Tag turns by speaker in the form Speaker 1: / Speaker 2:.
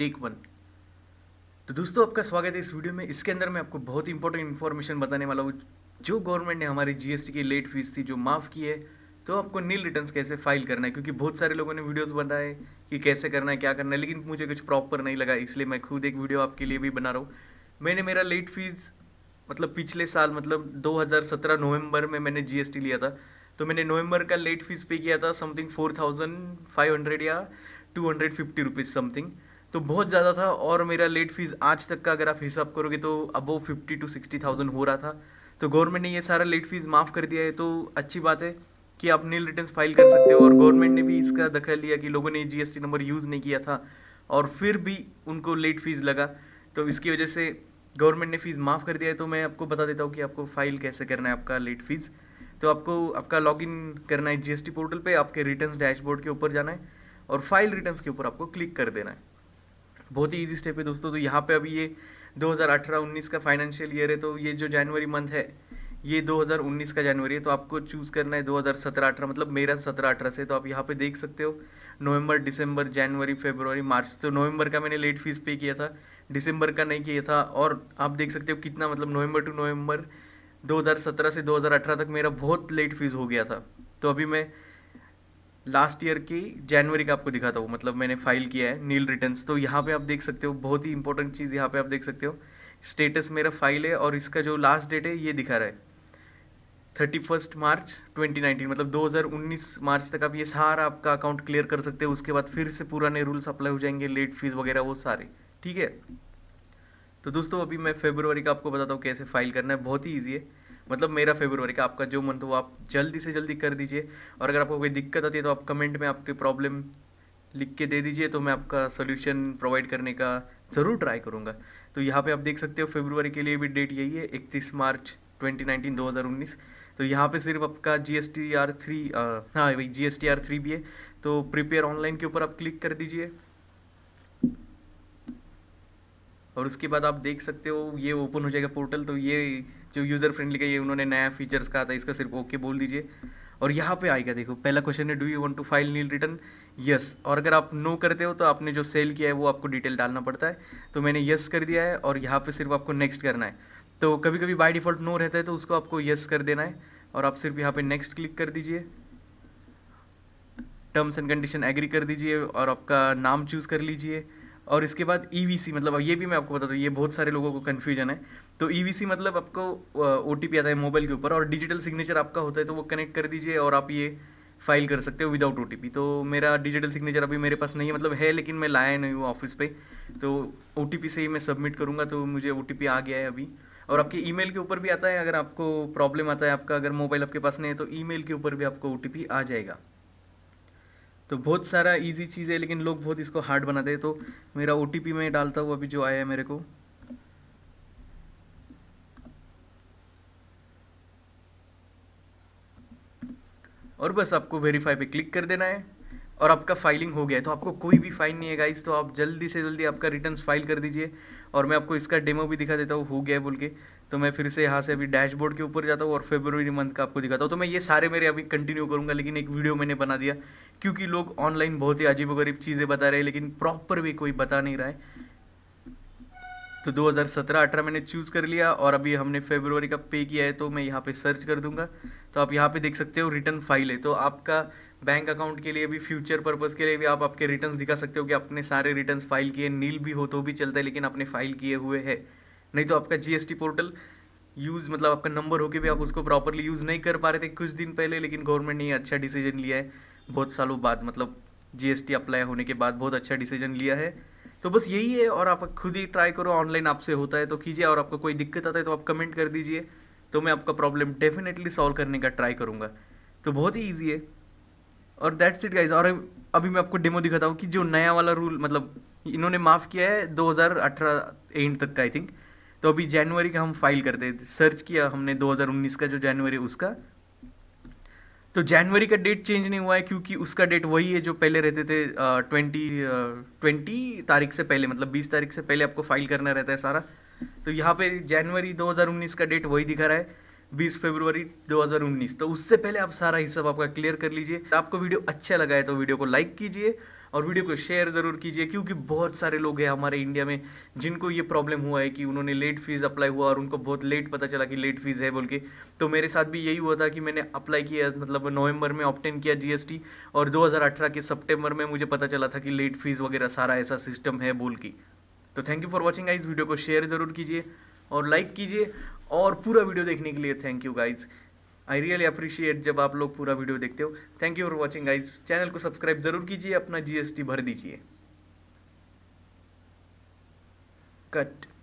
Speaker 1: take one तो दोस्तों आपका स्वागत है इस वीडियो में इसके अंदर मैं आपको बहुत ही इंपॉर्टेंट इन्फॉर्मेशन बताने वाला हूँ जो गवर्नमेंट ने हमारी जीएसटी की लेट फीस थी जो माफ़ की है तो आपको नील रिटर्न कैसे फाइल करना है क्योंकि बहुत सारे लोगों ने वीडियोज बनाए कि कैसे करना है क्या करना है लेकिन मुझे कुछ प्रॉपर नहीं लगा इसलिए मैं खुद एक वीडियो आपके लिए भी बना रहा हूँ मैंने मेरा लेट फीस मतलब पिछले साल मतलब 2017 नवंबर में मैंने जीएसटी लिया था तो मैंने नवंबर का लेट फीस पे किया था समथिंग 4500 या two hundred fifty rupees something तो बहुत ज़्यादा था और मेरा लेट फीस आज तक का अगर आप हिसाब करोगे तो about fifty to sixty thousand हो रहा था तो गवर्नमेंट ने ये सारा लेट फीस माफ़ कर दिया है तो अच्छी बात है कि आप नील रिटर्न फाइल कर सकते हो और गवर्नमेंट ने भी इसका दखल लिया कि लोगों ने जी नंबर यूज़ नहीं किया था और फिर भी उनको लेट फीस लगा तो इसकी वजह से गवर्नमेंट ने फ़ीस माफ़ कर दिया है तो मैं आपको बता देता हूँ कि आपको फाइल कैसे करना है आपका लेट फीस तो आपको आपका लॉगिन करना है जीएसटी पोर्टल पे आपके रिटर्न्स डैशबोर्ड के ऊपर जाना है और फाइल रिटर्न्स के ऊपर आपको क्लिक कर देना है बहुत ही ईजी स्टेप है दोस्तों तो यहाँ पे अभी ये 2018-19 का फाइनेंशियल ईयर है तो ये जो जनवरी मंथ है ये 2019 का जनवरी है तो आपको चूज़ करना है 2017-18 मतलब मेरा 17-18 से तो आप यहाँ पे देख सकते हो नवंबर दिसंबर जनवरी फेबरवरी मार्च तो नवंबर का मैंने लेट फीस पे किया था दिसंबर का नहीं किया था और आप देख सकते हो कितना मतलब नवंबर टू नवंबर 2017 से 2018 तक मेरा बहुत लेट फीस हो गया था तो अभी मैं लास्ट ईयर की जनवरी का आपको दिखाता हूँ मतलब मैंने फाइल किया है नील रिटर्न तो यहाँ पे आप देख सकते हो बहुत ही इंपॉर्टेंट चीज़ यहाँ पे आप देख सकते हो स्टेटस मेरा फाइल है और इसका जो लास्ट डेट है ये दिखा रहा है thirty first March twenty nineteen मतलब दो हज़ार उन्नीस मार्च तक आप ये सारा आपका अकाउंट क्लियर कर सकते हो उसके बाद फिर से पुराने रूल्स अप्लाई हो जाएंगे लेट फीस वगैरह वो सारे ठीक है तो दोस्तों अभी मैं फेब्रवरी का आपको बताता हूँ कैसे फाइल करना है बहुत ही ईजी है मतलब मेरा फेब्रुवरी का आपका जो मंथ हो तो आप जल्दी से जल्दी कर दीजिए और अगर आपको कोई दिक्कत आती है तो आप कमेंट में आपकी प्रॉब्लम लिख के दे दीजिए तो मैं आपका सोल्यूशन प्रोवाइड करने का ज़रूर ट्राई करूँगा तो यहाँ पे आप देख सकते हो फेब्रुवरी के लिए भी डेट यही है इकतीस मार्च ट्वेंटी 2019 तो यहाँ पे सिर्फ आपका G S T R three हाँ भाई G S T R three भी है तो प्रिपेयर ऑनलाइन के ऊपर आप क्लिक कर दीजिए और उसके बाद आप देख सकते हो ये ओपन हो जाएगा पोर्टल तो ये जो यूज़र फ्रेंडली का ये उन्होंने नया फीचर्स कहा था इसका सिर्फ ओके बोल दीजिए और यहाँ पे आएगा देखो पहला क्वेश्चन है do you want to file nil return yes और अगर आप नो करते हो तो आपने जो सेल किया है वो आपको डिटेल डालना पड़ता है तो मैंने यस कर दिया है और यहाँ पर सिर्फ आपको नेक्स्ट करना है तो कभी कभी बाई डिफ़ॉल्ट नो रहता है तो उसको आपको यस कर देना है और आप सिर्फ यहाँ पर नेक्स्ट क्लिक कर दीजिए टर्म्स एंड कंडीशन एग्री कर दीजिए और आपका नाम चूज़ कर लीजिए और इसके बाद ई e मतलब ये भी मैं आपको बता दूँ ये बहुत सारे लोगों को कन्फ्यूजन है तो ई e मतलब आपको ओ आता है मोबाइल के ऊपर और डिजिटल सिग्नेचर आपका होता है तो वो कनेक्ट कर दीजिए और आप ये फाइल कर सकते हो विदाउट ओ तो मेरा डिजिटल सिग्नेचर अभी मेरे पास नहीं है मतलब है लेकिन मैं लाया नहीं हूँ ऑफिस पे तो ओ से ही मैं सबमिट करूँगा तो मुझे ओ आ गया है अभी और आपके ई के ऊपर भी आता है अगर आपको प्रॉब्लम आता है आपका अगर मोबाइल आपके पास नहीं है तो ई के ऊपर भी आपको ओ आ जाएगा तो बहुत सारा इजी चीज़ है लेकिन लोग बहुत इसको हार्ड बनाते हैं तो मेरा ओ में डालता हूँ अभी जो आया है मेरे को और बस आपको वेरीफाई पे क्लिक कर देना है और आपका फाइलिंग हो गया है तो आपको कोई भी फाइन नहीं है गाइस तो आप जल्दी से जल्दी आपका रिटर्न फाइल कर दीजिए और मैं आपको इसका डेमो भी दिखा देता हूँ हो गया बोल के तो मैं फिर से यहाँ से अभी डैशबोर्ड के ऊपर जाता हूँ और फेब्रवरी मंथ का आपको दिखाता हूँ तो मैं ये सारे मेरे अभी कंटिन्यू करूँगा लेकिन एक वीडियो मैंने बना दिया क्योंकि लोग ऑनलाइन बहुत ही अजीब गरीब चीज़ें बता रहे हैं लेकिन प्रॉपर भी कोई बता नहीं रहा है तो 2017-18 मैंने चूज़ कर लिया और अभी हमने फेबरवरी का पे किया है तो मैं यहाँ पे सर्च कर दूंगा तो आप यहाँ पे देख सकते हो रिटर्न फाइल है तो आपका बैंक अकाउंट के लिए भी फ्यूचर पर्पज़ के लिए भी आप आपके रिटर्न दिखा सकते हो कि आपने सारे रिटर्न फाइल किए नील भी हो तो भी चलता है लेकिन आपने फाइल किए हुए है नहीं तो आपका जीएसटी पोर्टल यूज़ मतलब आपका नंबर होके भी आप उसको प्रॉपरली यूज़ नहीं कर पा रहे थे कुछ दिन पहले लेकिन गवर्नमेंट ने अच्छा डिसीजन लिया है बहुत सालों बाद मतलब जीएसटी अप्लाई होने के बाद बहुत अच्छा डिसीजन लिया है तो बस यही है और आप खुद ही ट्राई करो ऑनलाइन आपसे होता है तो कीजिए और आपको कोई दिक्कत आता है तो आप कमेंट कर दीजिए तो मैं आपका प्रॉब्लम डेफिनेटली सॉल्व करने का ट्राई करूँगा तो बहुत ही ईजी है और दैट्स इट गाइज और अभी मैं आपको डेमो दिखाता हूँ कि जो नया वाला रूल मतलब इन्होंने माफ़ किया है 2018 एंड तक का आई थिंक तो अभी जनवरी का हम फाइल करते हैं सर्च किया हमने 2019 का जो जनवरी उसका तो जनवरी का डेट चेंज नहीं हुआ है क्योंकि उसका डेट वही है जो पहले रहते थे ट्वेंटी ट्वेंटी तारीख से पहले मतलब बीस तारीख से पहले आपको फाइल करना रहता है सारा तो यहाँ पे जनवरी 2019 का डेट वही दिखा रहा है बीस फरवरी 2019 तो उससे पहले आप सारा हिसाब आपका क्लियर कर लीजिए आपको वीडियो अच्छा लगा है तो वीडियो को लाइक कीजिए और वीडियो को शेयर ज़रूर कीजिए क्योंकि बहुत सारे लोग हैं हमारे इंडिया में जिनको ये प्रॉब्लम हुआ है कि उन्होंने लेट फीस अप्लाई हुआ और उनको बहुत लेट पता चला कि लेट फीस है बोल के तो मेरे साथ भी यही हुआ था कि मैंने अप्लाई किया मतलब नवंबर में ऑप्टेन किया जीएसटी और 2018 के सितंबर में मुझे पता चला था कि लेट फीस वगैरह सारा ऐसा सिस्टम है बोल के तो थैंक यू फॉर वॉचिंग आइज वीडियो को शेयर ज़रूर कीजिए और लाइक कीजिए और पूरा वीडियो देखने के लिए thank you guys I really appreciate जब आप लोग पूरा वीडियो देखते हो thank you for watching guys channel को सब्सक्राइब जरूर कीजिए अपना जीएसटी भर दीजिए कट